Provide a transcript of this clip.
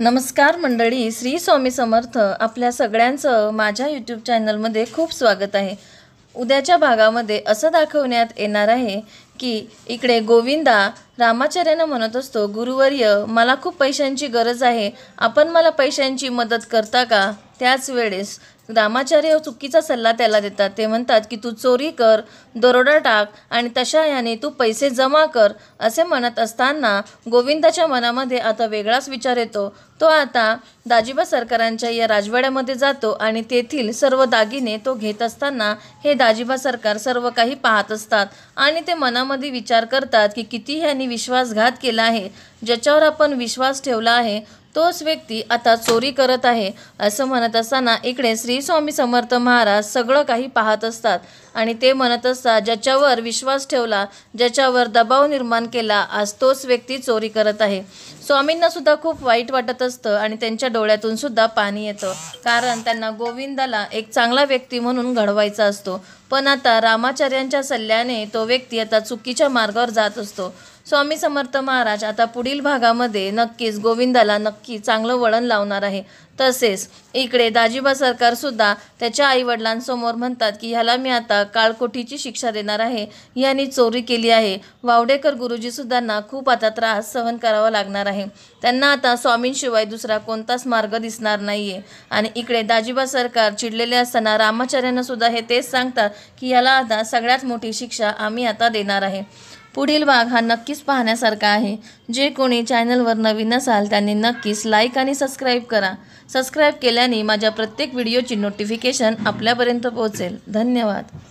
नमस्कार मंडळी श्री स्वामी समर्थ आपल्या सगळ्यांचं माझ्या यूट्यूब चॅनलमध्ये खूप स्वागत आहे उद्याच्या भागामध्ये असं दाखवण्यात येणार आहे की इकडे गोविंदा रामाचार्यानं म्हणत असतो गुरुवर्य मला खूप पैशांची गरज आहे आपण मला पैशांची मदत करता का त्याच वेळेस रामाचार्य चुकीचा सल्ला त्याला देतात ते म्हणतात की तू चोरी कर दरोडा टाक आणि तशा याने तू पैसे जमा कर असे म्हणत असताना गोविंदाच्या मनामध्ये आता वेगळाच विचार येतो तो आता दाजीबा सरकारांच्या या राजवाड्यामध्ये जातो आणि तेथील सर्व दागिने तो घेत असताना हे दाजीबा सरकार सर्व काही पाहत असतात आणि ते मनामध्ये विचार करतात की किती ह्याने विश्वासघात केला आहे ज्याच्यावर आपण विश्वास ठेवला आहे तोच व्यक्ती आता चोरी करत आहे असं म्हणत असताना इकडे श्री स्वामी समर्थ महाराज सगळं काही पाहत असतात आणि ते म्हणत असतात ज्याच्यावर विश्वास ठेवला ज्याच्यावर दबाव निर्माण केला आज तोच व्यक्ती चोरी करत आहे स्वामींना सुद्धा खूप वाईट वाटत असतं आणि त्यांच्या डोळ्यातून सुद्धा पाणी येतं कारण त्यांना गोविंदाला एक चांगला व्यक्ती म्हणून घडवायचा असतो पण आता रामाचार्यांच्या सल्ल्याने तो व्यक्ती आता चुकीच्या मार्गावर जात असतो स्वामी समर्थ महाराज आता पुढील भागामध्ये नक्कीच गोविंदाला नक्की चांगलं वळण लावणार आहे तसेच इकडे दाजिबा सुद्धा त्याच्या वडिलांसमोर म्हणतात की ह्याला मी आता काळकोठीची शिक्षा देणार आहे यांनी चोरी केली आहे वावडेकर सुद्धांना खूप आता त्रास सहन करावा लागणार आहे त्यांना आता स्वामींशिवाय दुसरा कोणताच मार्ग दिसणार नाही आहे आणि इकडे दाजिबा सरकार चिडलेले असताना सुद्धा हे तेच सांगतात की ह्याला आता सगळ्यात मोठी शिक्षा आम्ही आता देणार आहे पुढील भाग हा नक्कीच पाहण्यासारखा आहे जे कोणी चॅनलवर नवीन असाल त्यांनी नक्कीच लाईक आणि सबस्क्राईब करा सबस्क्राईब केल्याने माझ्या प्रत्येक व्हिडिओची नोटिफिकेशन आपल्यापर्यंत पोहोचेल धन्यवाद